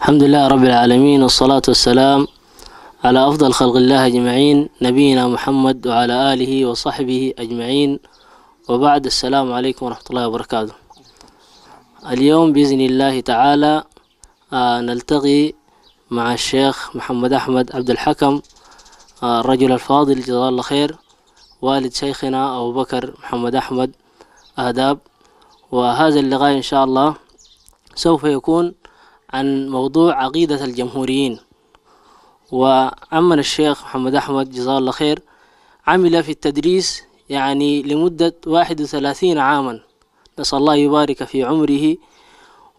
الحمد لله رب العالمين والصلاة والسلام على أفضل خلق الله أجمعين نبينا محمد وعلى آله وصحبه أجمعين وبعد السلام عليكم ورحمة الله وبركاته اليوم بإذن الله تعالى آه، نلتقي مع الشيخ محمد أحمد عبد الحكم آه، الرجل الفاضل جزاه الله خير والد شيخنا أبو بكر محمد أحمد آداب وهذا اللقاء إن شاء الله سوف يكون عن موضوع عقيدة الجمهوريين وعمنا الشيخ محمد أحمد جزاه الله خير عمل في التدريس يعني لمدة 31 عاما نسأل الله يبارك في عمره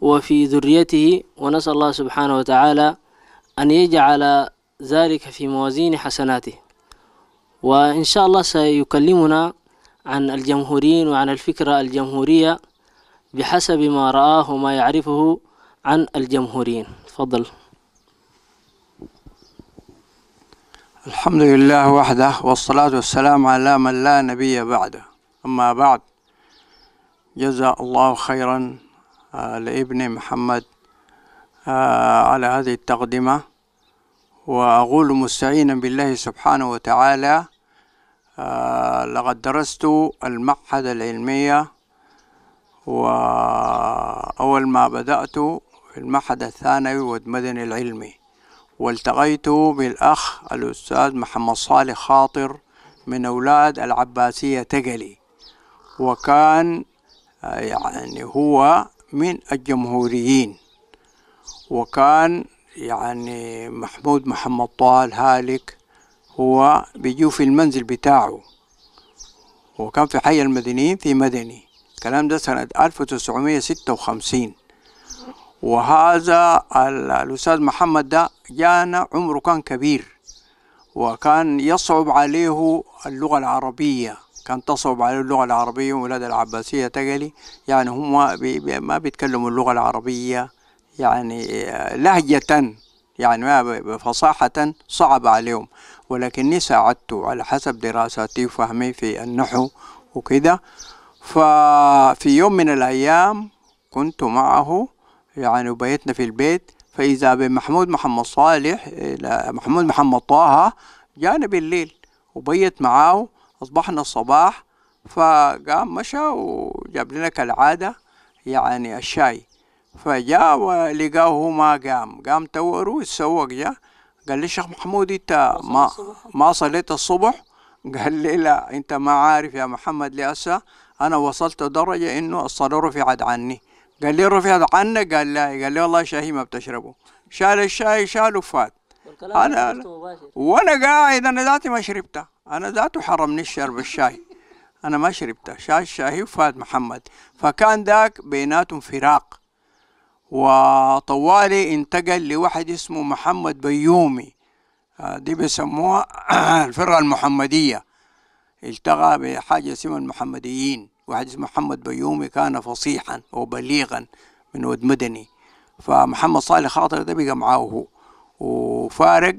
وفي ذريته ونسأل الله سبحانه وتعالى أن يجعل ذلك في موازين حسناته وإن شاء الله سيكلمنا عن الجمهوريين وعن الفكرة الجمهورية بحسب ما رآه وما يعرفه عن الجمهوريين تفضل الحمد لله وحده والصلاة والسلام على من لا نبي بعده أما بعد جزا الله خيرا آه، لابن محمد آه، على هذه التقدمة وأقول مستعينا بالله سبحانه وتعالى آه، لقد درست المعهد العلمية وأول ما بدأت في المعهد الثانوي والمدني العلمي والتقيت بالأخ الأستاذ محمد صالح خاطر من أولاد العباسية تقلي وكان يعني هو من الجمهوريين وكان يعني محمود محمد طال هالك هو بيجوا في المنزل بتاعه وكان في حي المدنيين في مدني الكلام ده سنة 1956 وهذا الأستاذ محمد ده جانا عمره كان كبير وكان يصعب عليه اللغة العربية كان تصعب عليه اللغة العربية ولاد العباسية تقلي يعني هم بي بي ما بيتكلموا اللغة العربية يعني آه، لهجة يعني ما بفصاحة صعب عليهم ولكني ساعدته على حسب دراساتي وفهمي في النحو وكده ففي يوم من الأيام كنت معه يعني وبيتنا في البيت فإذا بمحمود محمد صالح محمود محمد طه جانا بالليل وبيت معاه أصبحنا الصباح فقام مشى وجاب لنا كالعادة يعني الشاي فجاء ولقاه هو ما قام قام توره السوق جاء قال لي شيخ محمود انت ما ما صليت الصبح قال لي لا انت ما عارف يا محمد لأسا انا وصلت درجة انه الصلاة رفعت عني قال لي هذا عنك قال لا قال لي والله شاهي ما بتشربه شال الشاي شال وفات انا وانا قاعد انا ذاتي ما شربته انا ذاته حرمني الشرب الشاي انا ما شربته شال الشاي وفات محمد فكان ذاك بيناتهم فراق وطوالي انتقل لواحد اسمه محمد بيومي آه، دي بيسموها الفرقة المحمدية التغى بحاجة اسمها المحمديين وعجز محمد بيومي كان فصيحا وبليغا من ود مدني فمحمد صالح خاطر ده بقى معاه هو وفارق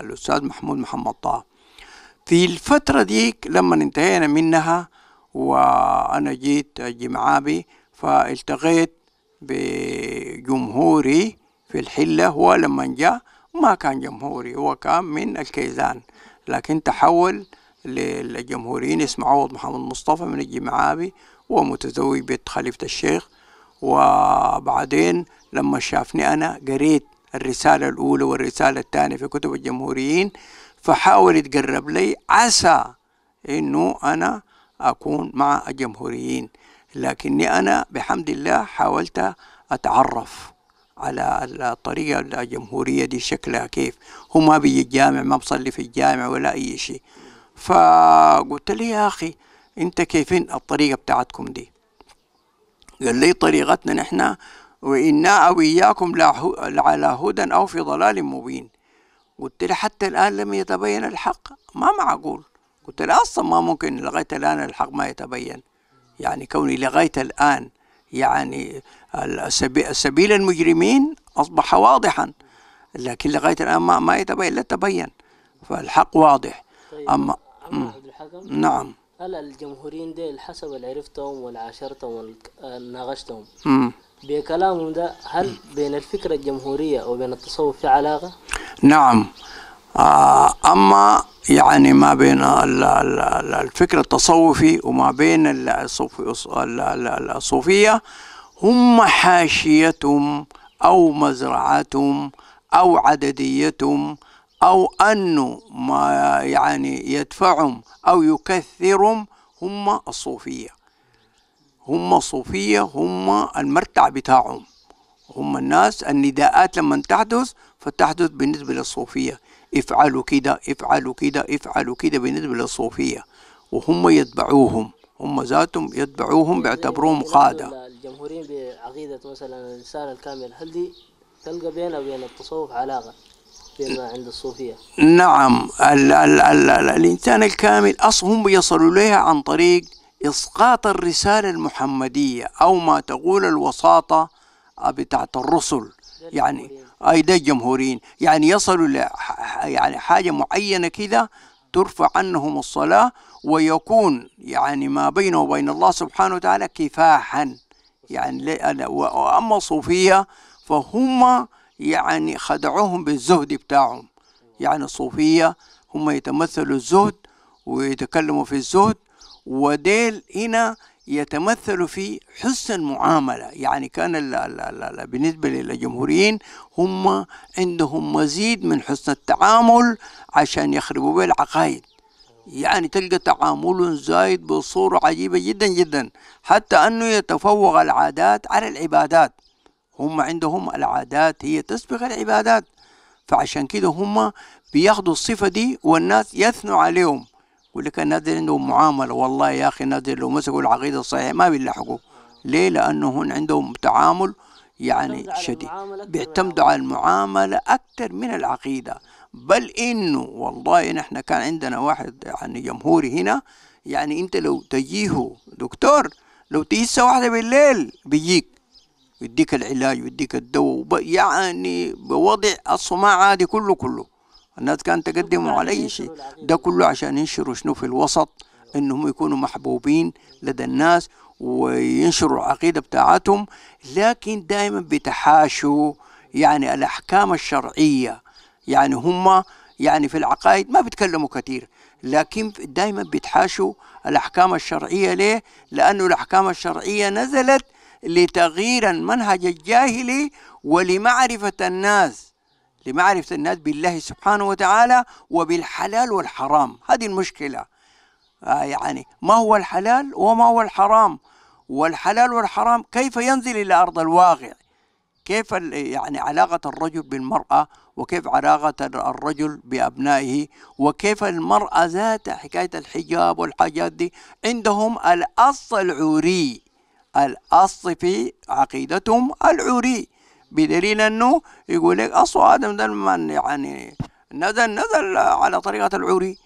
الأستاذ محمود محمد طه في الفترة ديك لما انتهينا منها وأنا جيت جمعابي فالتقيت بجمهوري في الحلة هو لما جاء ما كان جمهوري هو كان من الكيزان لكن تحول للجمهوريين اسمه عوض محمد مصطفى من الجمعابي ومتزوج بيت خليفة الشيخ وبعدين لما شافني أنا قريت الرسالة الأولى والرسالة الثانية في كتب الجمهوريين فحاول يتقرب لي عسى إنه أنا أكون مع الجمهوريين لكني أنا بحمد الله حاولت أتعرف على الطريقة الجمهورية دي شكلها كيف هو ما بيجي الجامع ما بصلي في الجامع ولا أي شيء فقلت لي يا أخي أنت كيفين الطريقة بتاعتكم دي قال لي طريقتنا نحن وإنا أو إياكم على هدى أو في ضلال مبين قلت له حتى الآن لم يتبين الحق ما معقول قلت له أصلا ما ممكن لغاية الآن الحق ما يتبين يعني كوني لغاية الآن يعني سبيل المجرمين أصبح واضحا لكن لغاية الآن ما, ما يتبين لا تبين فالحق واضح طيب. أما عبد الحكم نعم هل الجمهوريين ديل حسب اللي عرفتهم ولا عاشرتهم ولا ناقشتهم بكلامهم ده هل بين الفكرة الجمهورية وبين التصوف في علاقة؟ نعم آه أما يعني ما بين الفكر التصوفي وما بين الصوفية هم حاشيتهم أو مزرعتهم أو عدديتهم أو أنه ما يعني يدفعهم أو يكثرهم هم الصوفية هم الصوفية هم المرتع بتاعهم هم الناس النداءات لما تحدث فتحدث بالنسبة للصوفية افعلوا كده افعلوا كده افعلوا كده بالنسبة للصوفية وهم يتبعوهم هم ذاتهم يتبعوهم بيعتبروهم قادة الجمهوريين بعقيدة مثلا الإنسان الكامل هل دي تلقى بينها وبين التصوف علاقة؟ عند الصوفية نعم ال ال ال ال الإنسان الكامل أصهم يصلوا إليها عن طريق إسقاط الرسالة المحمدية أو ما تقول الوساطة بتاعت الرسل يعني أي ده الجمهورين يعني يصلوا ل يعني حاجة معينة كذا ترفع عنهم الصلاة ويكون يعني ما بينه وبين الله سبحانه وتعالى كفاحا يعني وأما الصوفية فهم يعني خدعوهم بالزهد بتاعهم يعني الصوفية هم يتمثلوا الزهد ويتكلموا في الزهد وديل هنا يتمثل في حسن المعاملة يعني كان لا لا لا بالنسبة للجمهوريين هم عندهم مزيد من حسن التعامل عشان يخربوا به العقائد يعني تلقى تعامل زايد بصورة عجيبة جدا جدا حتى أنه يتفوق العادات على العبادات هم عندهم العادات هي تسبق العبادات فعشان كده هم بياخدوا الصفة دي والناس يثنوا عليهم يقول لك الناس دي عندهم معاملة والله يا أخي الناس دي لو مسكوا العقيدة الصحيحة ما بيلحقوا ليه؟ لأنه هون عندهم تعامل يعني شديد بيعتمدوا على المعاملة أكثر من العقيدة بل إنه والله نحن كان عندنا واحد يعني جمهوري هنا يعني أنت لو تجيه دكتور لو تجيه الساعة واحدة بالليل بيجيك يديك العلاج يديك الدواء يعني بوضع الصماعة دي كله كله الناس كانت تقدموا على أي شيء ده كله عشان ينشروا شنو في الوسط انهم يكونوا محبوبين لدى الناس وينشروا العقيدة بتاعتهم لكن دائما بتحاشوا يعني الأحكام الشرعية يعني هم يعني في العقائد ما بيتكلموا كثير لكن دائما بيتحاشوا الأحكام الشرعية ليه؟ لأنه الأحكام الشرعية نزلت لتغيير المنهج الجاهلي ولمعرفة الناس لمعرفة الناس بالله سبحانه وتعالى وبالحلال والحرام هذه المشكلة آه يعني ما هو الحلال وما هو الحرام والحلال والحرام كيف ينزل إلى أرض الواقع كيف يعني علاقة الرجل بالمرأة وكيف علاقة الرجل بأبنائه وكيف المرأة ذات حكاية الحجاب والحاجات دي عندهم الأصل العوري الأصل في عقيدتهم العري بدليل أنه يقول لك أصل آدم ده من يعني نزل نزل على طريقة العري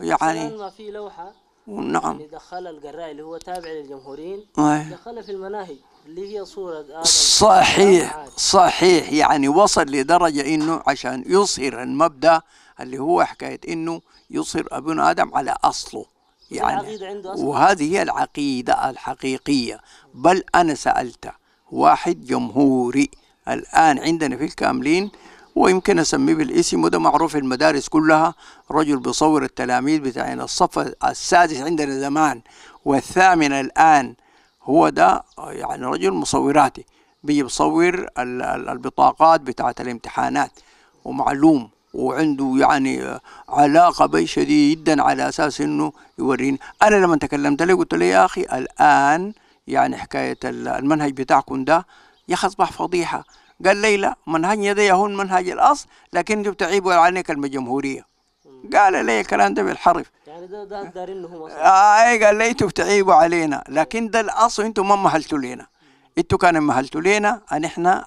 يعني ما في لوحة نعم اللي دخلها القراء اللي هو تابع للجمهوريين دخلها في المناهج اللي هي صورة آدم صحيح نعم، صحيح يعني وصل لدرجة إنه عشان يظهر المبدأ اللي هو حكاية إنه يصير ابن آدم على أصله يعني وهذه هي العقيدة الحقيقية بل أنا سألت واحد جمهوري الآن عندنا في الكاملين ويمكن أسميه بالاسم وده معروف المدارس كلها رجل بصور التلاميذ بتاعين الصف السادس عندنا زمان والثامن الآن هو ده يعني رجل مصوراتي بيصور البطاقات بتاعت الامتحانات ومعلوم وعنده يعني علاقة بي شديد جدا على أساس أنه يوريني أنا لما تكلمت له قلت له يا أخي الآن يعني حكاية المنهج بتاعكم ده يا أخي أصبح فضيحة قال لي لا منهجنا ده يهون منهج الأصل لكن انتم بتعيبوا عليك كلمة جمهورية قال لي الكلام ده بالحرف يعني ده ده دارين هم آه إيه، قال لي انتم بتعيبوا علينا لكن ده الاصل انتم ما مهلتوا لنا انتوا كان مهلتوا لنا ان احنا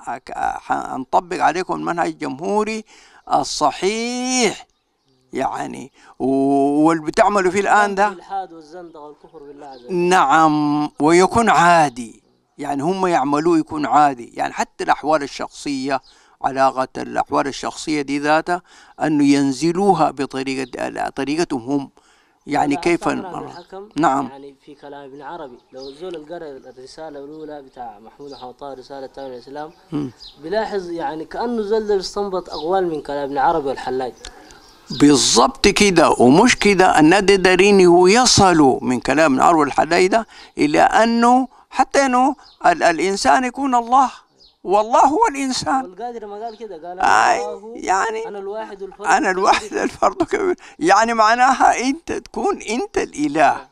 هنطبق عليكم المنهج الجمهوري الصحيح يعني واللي بتعملوا فيه الان ده الالحاد والزندقه والكفر بالله عز وجل نعم ويكون عادي يعني هم يعملوه يكون عادي يعني حتى الاحوال الشخصيه علاقة الأحوال الشخصية دي ذاتها أنه ينزلوها بطريقة طريقتهم هم يعني كيف نعم يعني في كلام ابن عربي لو زول قرأ الرسالة الأولى بتاع محمود حوطاه رسالة تاويل الإسلام بلاحظ يعني كأنه زول بيستنبط أقوال من كلام ابن عربي والحلاج بالظبط كده ومش كده النادي دارين يصل من كلام ابن عربي والحلاج ده إلى أنه حتى أنه الإنسان يكون الله والله هو الإنسان والقادر ما قال كده قال آه، الله يعني أنا الواحد الفرد أنا الواحد الفرد كبير يعني معناها أنت تكون أنت الإله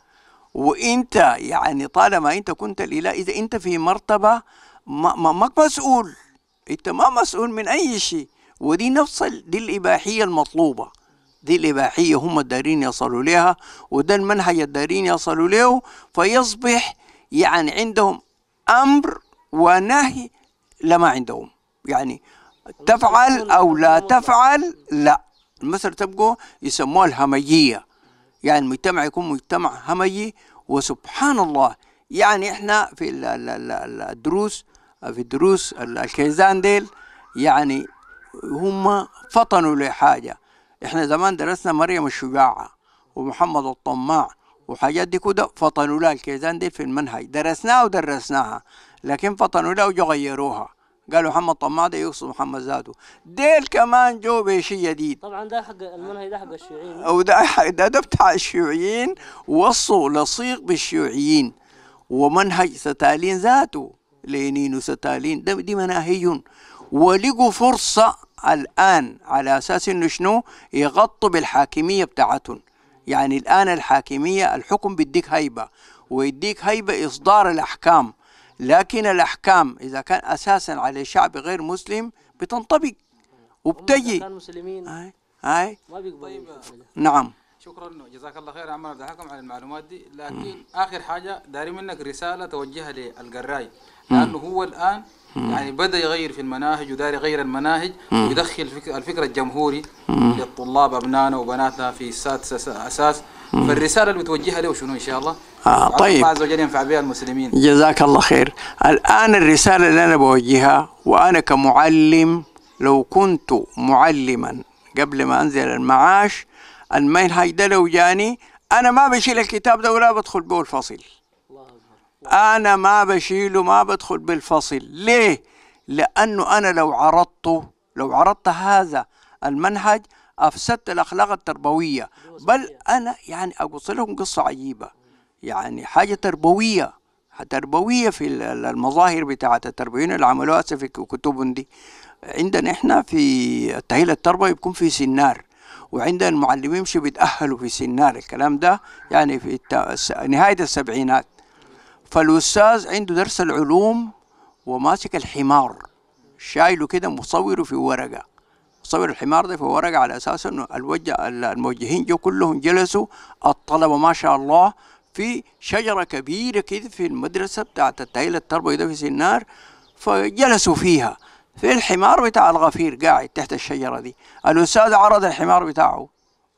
وأنت يعني طالما أنت كنت الإله إذا أنت في مرتبة ما ماك مسؤول أنت ما مسؤول من أي شيء ودي نفس دي الإباحية المطلوبة دي الإباحية هم الدارين يصلوا لها وده المنهج الدارين يصلوا له فيصبح يعني عندهم أمر ونهي لما عندهم يعني تفعل أو لا تفعل لا المسألة تبقى يسموها الهمجية يعني المجتمع يكون مجتمع همجي وسبحان الله يعني احنا في الدروس في الدروس الكيزان ديل يعني هم فطنوا لحاجة احنا زمان درسنا مريم الشجاعة ومحمد الطماع وحاجات دي كده فطنوا لها الكيزان ديل في المنهج درسناها ودرسناها لكن فطنوا لها وجو غيروها قالوا محمد طماده يقصد محمد زادو ديل كمان جو بشيء جديد طبعا ده حق المنهج ده حق الشيوعيين او ده حق ده ده بتاع الشيوعيين وصوا لصيق بالشيوعيين ومنهج ستالين ذاته لينين وستالين ده دي مناهج ولقوا فرصة الآن على أساس إنه شنو يغطوا بالحاكمية بتاعتهم يعني الآن الحاكمية الحكم بيديك هيبة ويديك هيبة إصدار الأحكام لكن الأحكام إذا كان أساسا على شعب غير مسلم بتنطبق وبتجي هاي هاي ما بيقبل طيب. نعم شكرا جزاك الله خير عمر عبد الحكم على المعلومات دي لكن م. اخر حاجه داري منك رساله توجهها للقراي لانه هو الان يعني بدا يغير في المناهج وداري يغير المناهج ويدخل الفكر الجمهوري للطلاب ابنائنا وبناتنا في اساس اساس فالرسالة اللي بتوجهها له شنو إن شاء الله؟ آه طيب الله عز وجل ينفع بها المسلمين جزاك الله خير الآن الرسالة اللي أنا بوجهها وأنا كمعلم لو كنت معلما قبل ما أنزل المعاش المنهج ده لو جاني أنا ما بشيل الكتاب ده ولا بدخل به الفصل أنا ما بشيله ما بدخل بالفصل ليه؟ لأنه أنا لو عرضته لو عرضت هذا المنهج أفسدت الأخلاق التربوية بل أنا يعني اقص لهم قصة عجيبة يعني حاجة تربوية تربوية في المظاهر بتاعة التربويين اللي عملوها في كتبهم دي عندنا احنا في التأهيل التربوي بيكون في سنار وعندنا المعلمين مش بيتأهلوا في سنار الكلام ده يعني في نهاية السبعينات فالأستاذ عنده درس العلوم وماسك الحمار شايله كده مصوره في ورقة صور الحمار ده في ورقه على اساس انه الوجه الموجهين جو كلهم جلسوا الطلبه ما شاء الله في شجره كبيره كده في المدرسه بتاعت التايل التربوي ده في سنار فجلسوا فيها في الحمار بتاع الغفير قاعد تحت الشجره دي الاستاذ عرض الحمار بتاعه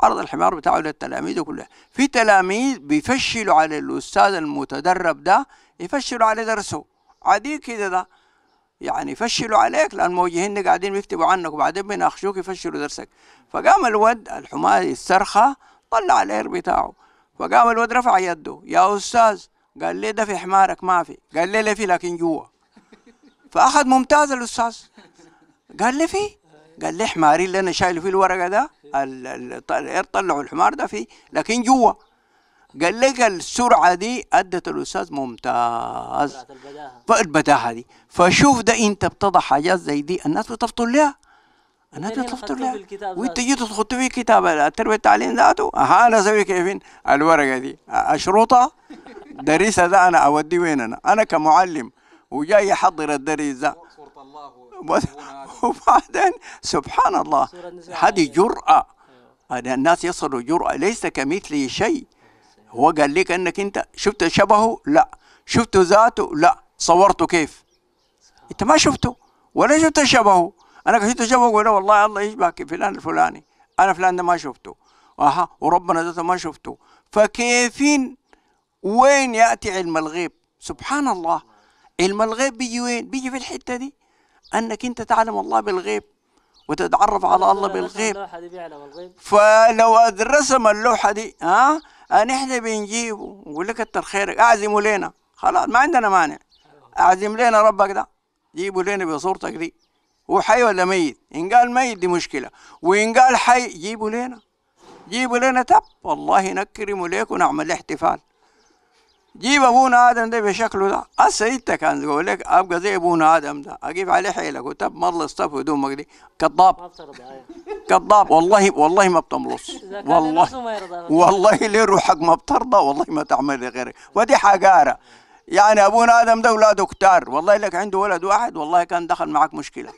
عرض الحمار بتاعه للتلاميذ كلها في تلاميذ بيفشلوا على الاستاذ المتدرب ده يفشلوا على درسه عادي كده ده يعني يفشلوا عليك لان موجهين قاعدين بيكتبوا عنك وبعدين بيناقشوك يفشلوا درسك فقام الود الحماري السرخه طلع الاير بتاعه فقام الود رفع يده يا استاذ قال لي ده في حمارك ما في قال لي لا في لكن جوا فاخذ ممتاز الاستاذ قال لي في قال لي حماري اللي انا شايله فيه الورقه ده الاير طلعوا الحمار ده فيه لكن جوا قال لك السرعة دي أدت الأستاذ ممتاز البداهة دي فشوف ده أنت بتضع حاجات زي دي الناس بتفطر لها الناس بتفطر لها وأنت جيت تحط في كتاب التربية التعليم ذاته أنا أسوي كيفين الورقة دي أشرطها دريسها ده أنا أوديه وين أنا أنا كمعلم وجاي يحضر الدريس ده وبعدين سبحان الله هذه جرأة أيوه. الناس يصلوا جرأة ليس كمثله شيء هو قال لك انك انت شفت شبهه لا شفت ذاته لا صورته كيف انت ما شفته ولا شفت شبهه انا شفت شبهه ولا والله الله يشبهك فلان الفلاني انا فلان ده ما شفته اها وربنا ذاته ما شفته فكيفين وين ياتي علم الغيب سبحان الله علم الغيب بيجي وين بيجي في الحته دي انك انت تعلم الله بالغيب وتتعرف على الله بالغيب فلو رسم اللوحه دي ها آه، نحن بنجيبه نقول لك كتر خيرك اعزمه لنا خلاص ما عندنا مانع اعزم لنا ربك ده جيبه لنا بصورتك دي هو حي ولا ميت ان قال ميت دي مشكله وان قال حي جيبه لنا جيبوا لنا تب والله نكرم ليك ونعمل احتفال جيب ابونا ادم ده بشكله ده هسه انت كان تقول لك ابقى زي ابونا ادم ده اجيب عليه حيلك وتب ملص طف هدومك دي كذاب كذاب والله والله ما بتملص والله والله ليه روحك ما بترضى والله ما تعمل غيرك ودي حقاره يعني ابونا ادم ده ولاده كتار والله لك عنده ولد واحد والله كان دخل معك مشكله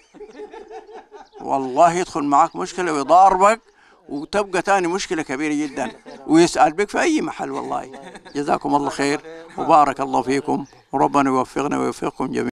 والله يدخل معك مشكله ويضاربك وتبقى تاني مشكله كبيره جدا ويسال بك في اي محل والله جزاكم الله خير وبارك الله فيكم وربنا يوفقنا ويوفقكم جميعا